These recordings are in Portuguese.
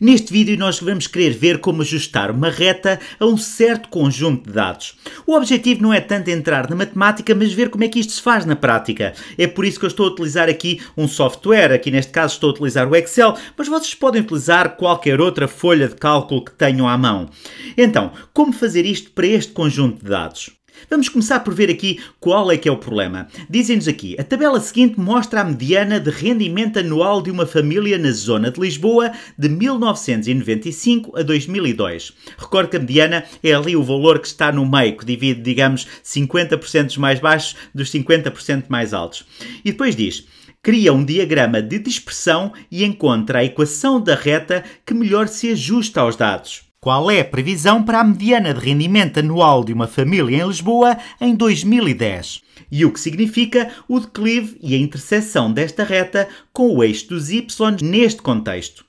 Neste vídeo nós vamos querer ver como ajustar uma reta a um certo conjunto de dados. O objetivo não é tanto entrar na matemática, mas ver como é que isto se faz na prática. É por isso que eu estou a utilizar aqui um software, aqui neste caso estou a utilizar o Excel, mas vocês podem utilizar qualquer outra folha de cálculo que tenham à mão. Então, como fazer isto para este conjunto de dados? Vamos começar por ver aqui qual é que é o problema. Dizem-nos aqui, a tabela seguinte mostra a mediana de rendimento anual de uma família na zona de Lisboa de 1995 a 2002. Recordo que a mediana é ali o valor que está no meio, que divide, digamos, 50% mais baixos dos 50% mais altos. E depois diz, cria um diagrama de dispersão e encontra a equação da reta que melhor se ajusta aos dados. Qual é a previsão para a mediana de rendimento anual de uma família em Lisboa em 2010? E o que significa o declive e a interseção desta reta com o eixo dos Y neste contexto?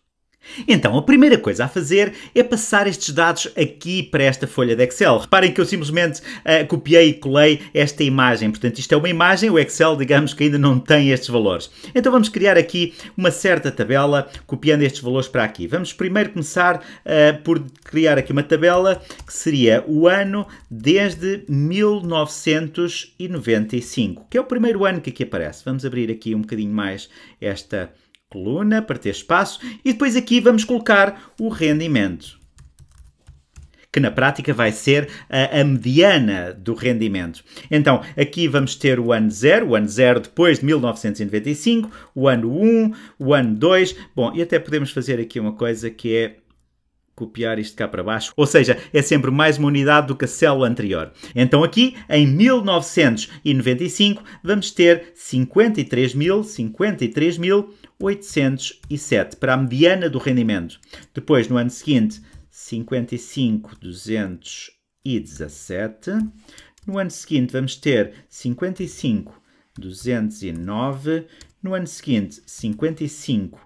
Então, a primeira coisa a fazer é passar estes dados aqui para esta folha de Excel. Reparem que eu simplesmente uh, copiei e colei esta imagem. Portanto, isto é uma imagem, o Excel, digamos que ainda não tem estes valores. Então, vamos criar aqui uma certa tabela, copiando estes valores para aqui. Vamos primeiro começar uh, por criar aqui uma tabela que seria o ano desde 1995, que é o primeiro ano que aqui aparece. Vamos abrir aqui um bocadinho mais esta tabela coluna para ter espaço e depois aqui vamos colocar o rendimento que na prática vai ser a, a, mediana do rendimento. Então, aqui vamos ter o ano 0, o ano 0 depois de 1995, o ano 1, um, o ano 2. Bom, e até podemos fazer aqui uma coisa que é copiar isto cá para baixo, ou seja, é sempre mais uma unidade do que a célula anterior. Então aqui, em 1995, vamos ter 53.053.807 para a mediana do rendimento. Depois, no ano seguinte, 55,217. No ano seguinte, vamos ter 55,209. No ano seguinte, 55.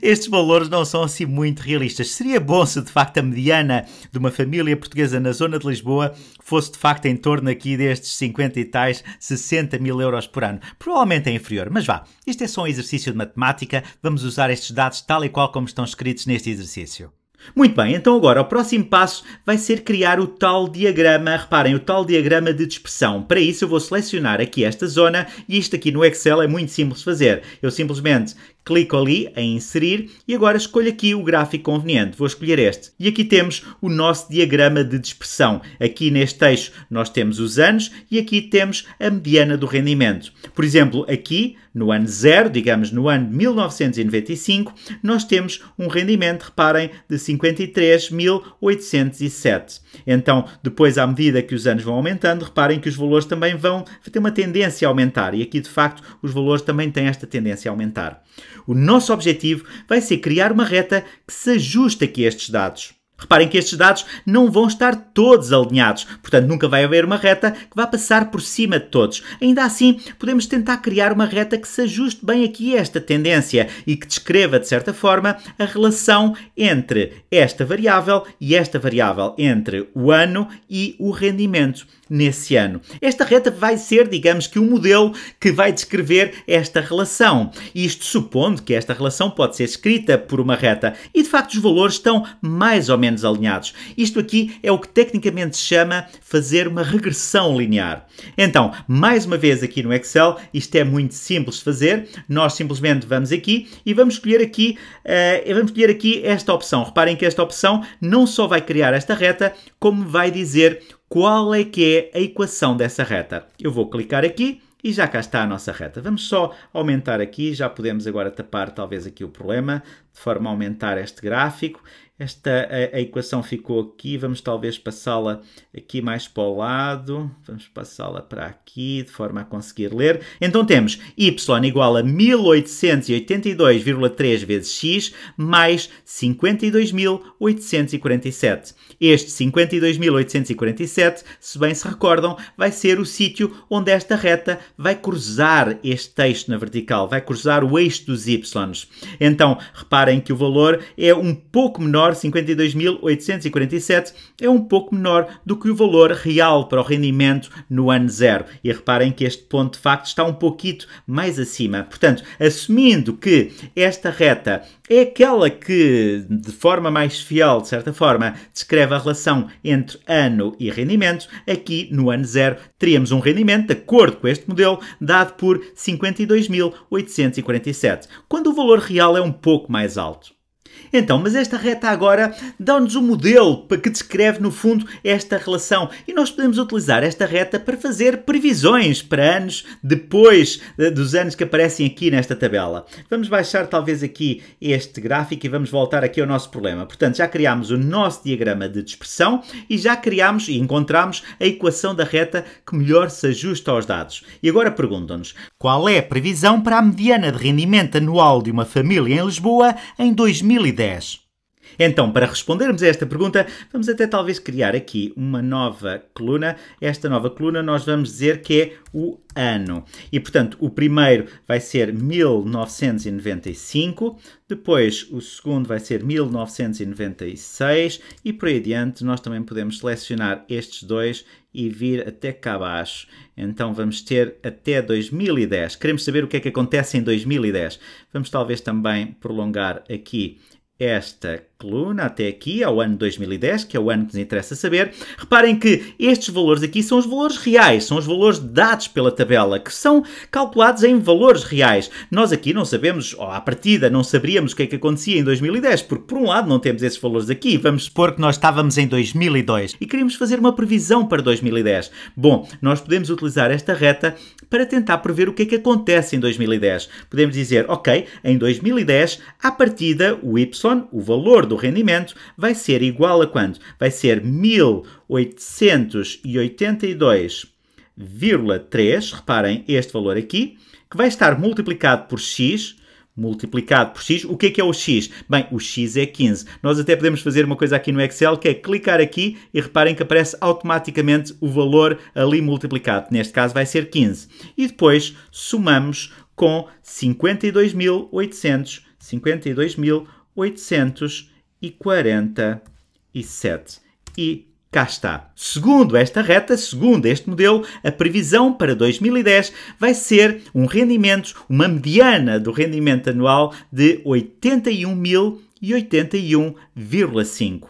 Estes valores não são assim muito realistas. Seria bom se de facto a mediana de uma família portuguesa na zona de Lisboa fosse de facto em torno aqui destes 50 e tais 60 mil euros por ano. Provavelmente é inferior, mas vá, isto é só um exercício de matemática, vamos usar estes dados tal e qual como estão escritos neste exercício. Muito bem, então agora o próximo passo vai ser criar o tal diagrama, reparem, o tal diagrama de dispersão. Para isso eu vou selecionar aqui esta zona e isto aqui no Excel é muito simples de fazer. Eu simplesmente Clico ali em inserir e agora escolho aqui o gráfico conveniente. Vou escolher este. E aqui temos o nosso diagrama de dispersão. Aqui neste eixo nós temos os anos e aqui temos a mediana do rendimento. Por exemplo, aqui no ano zero, digamos no ano 1995, nós temos um rendimento, reparem, de 53.807. Então, depois à medida que os anos vão aumentando, reparem que os valores também vão ter uma tendência a aumentar. E aqui, de facto, os valores também têm esta tendência a aumentar. O nosso objetivo vai ser criar uma reta que se ajuste aqui a estes dados. Reparem que estes dados não vão estar todos alinhados, portanto nunca vai haver uma reta que vá passar por cima de todos. Ainda assim, podemos tentar criar uma reta que se ajuste bem aqui a esta tendência e que descreva, de certa forma, a relação entre esta variável e esta variável, entre o ano e o rendimento nesse ano. Esta reta vai ser, digamos que, o um modelo que vai descrever esta relação. Isto supondo que esta relação pode ser escrita por uma reta e, de facto, os valores estão mais ou menos menos alinhados. Isto aqui é o que tecnicamente se chama fazer uma regressão linear. Então, mais uma vez aqui no Excel, isto é muito simples de fazer. Nós simplesmente vamos aqui e vamos escolher aqui, uh, vamos escolher aqui esta opção. Reparem que esta opção não só vai criar esta reta, como vai dizer qual é que é a equação dessa reta. Eu vou clicar aqui e já cá está a nossa reta. Vamos só aumentar aqui, já podemos agora tapar talvez aqui o problema, de forma a aumentar este gráfico. Esta a, a equação ficou aqui, vamos talvez passá-la aqui mais para o lado, vamos passá-la para aqui, de forma a conseguir ler. Então temos y igual a 1882,3 vezes x mais 52.847. Este 52.847, se bem se recordam, vai ser o sítio onde esta reta vai cruzar este texto na vertical, vai cruzar o eixo dos y. Então, reparem que o valor é um pouco menor valor 52.847 é um pouco menor do que o valor real para o rendimento no ano zero. E reparem que este ponto de facto está um pouquinho mais acima. Portanto, assumindo que esta reta é aquela que, de forma mais fiel, de certa forma, descreve a relação entre ano e rendimento, aqui no ano zero teríamos um rendimento, de acordo com este modelo, dado por 52.847, quando o valor real é um pouco mais alto. Então, mas esta reta agora dá-nos um modelo que descreve, no fundo, esta relação. E nós podemos utilizar esta reta para fazer previsões para anos depois eh, dos anos que aparecem aqui nesta tabela. Vamos baixar, talvez, aqui este gráfico e vamos voltar aqui ao nosso problema. Portanto, já criámos o nosso diagrama de dispersão e já criámos e encontramos a equação da reta que melhor se ajusta aos dados. E agora perguntam-nos qual é a previsão para a mediana de rendimento anual de uma família em Lisboa em 2010? 2010? Então, para respondermos a esta pergunta, vamos até talvez criar aqui uma nova coluna. Esta nova coluna nós vamos dizer que é o ano. E, portanto, o primeiro vai ser 1995, depois o segundo vai ser 1996 e por aí adiante nós também podemos selecionar estes dois e vir até cá abaixo. Então vamos ter até 2010. Queremos saber o que é que acontece em 2010. Vamos talvez também prolongar aqui esta coluna até aqui, ao ano 2010, que é o ano que nos interessa saber, reparem que estes valores aqui são os valores reais, são os valores dados pela tabela, que são calculados em valores reais. Nós aqui não sabemos, ou à partida, não saberíamos o que é que acontecia em 2010, porque por um lado não temos esses valores aqui, vamos supor que nós estávamos em 2002 e queríamos fazer uma previsão para 2010. Bom, nós podemos utilizar esta reta para tentar prever o que é que acontece em 2010. Podemos dizer, ok, em 2010, à partida, o y, o valor do rendimento vai ser igual a quanto? Vai ser 1882,3. Reparem este valor aqui, que vai estar multiplicado por x, multiplicado por x. O que é que é o x? Bem, o x é 15. Nós até podemos fazer uma coisa aqui no Excel, que é clicar aqui e reparem que aparece automaticamente o valor ali multiplicado. Neste caso vai ser 15. E depois somamos com 52.800, 52.800 e 47. E cá está. Segundo esta reta, segundo este modelo, a previsão para 2010 vai ser um rendimento, uma mediana do rendimento anual de 81.081,5.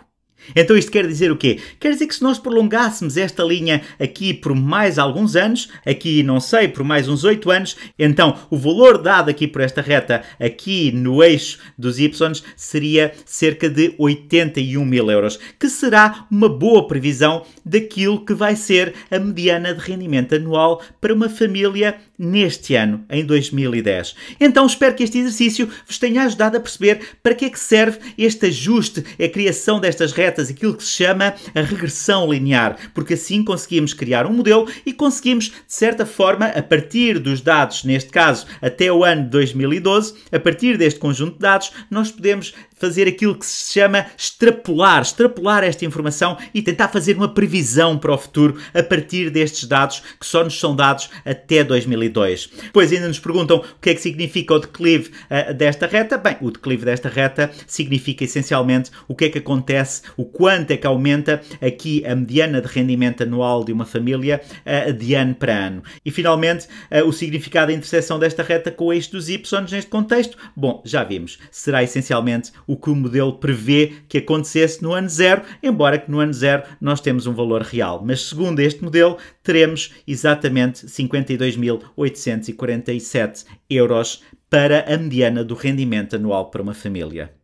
Então isto quer dizer o quê? Quer dizer que se nós prolongássemos esta linha aqui por mais alguns anos, aqui não sei, por mais uns 8 anos, então o valor dado aqui por esta reta, aqui no eixo dos Y, seria cerca de 81 mil euros, que será uma boa previsão daquilo que vai ser a mediana de rendimento anual para uma família neste ano, em 2010. Então espero que este exercício vos tenha ajudado a perceber para que é que serve este ajuste, a criação destas retas aquilo que se chama a regressão linear, porque assim conseguimos criar um modelo e conseguimos, de certa forma, a partir dos dados, neste caso até o ano 2012, a partir deste conjunto de dados, nós podemos fazer aquilo que se chama extrapolar, extrapolar esta informação e tentar fazer uma previsão para o futuro a partir destes dados que só nos são dados até 2002. Pois ainda nos perguntam o que é que significa o declive uh, desta reta. Bem, o declive desta reta significa essencialmente o que é que acontece, o quanto é que aumenta aqui a mediana de rendimento anual de uma família uh, de ano para ano. E finalmente, uh, o significado da interseção desta reta com o eixo dos Y neste contexto. Bom, já vimos, será essencialmente o o que o modelo prevê que acontecesse no ano zero, embora que no ano zero nós temos um valor real. Mas segundo este modelo, teremos exatamente 52.847 euros para a mediana do rendimento anual para uma família.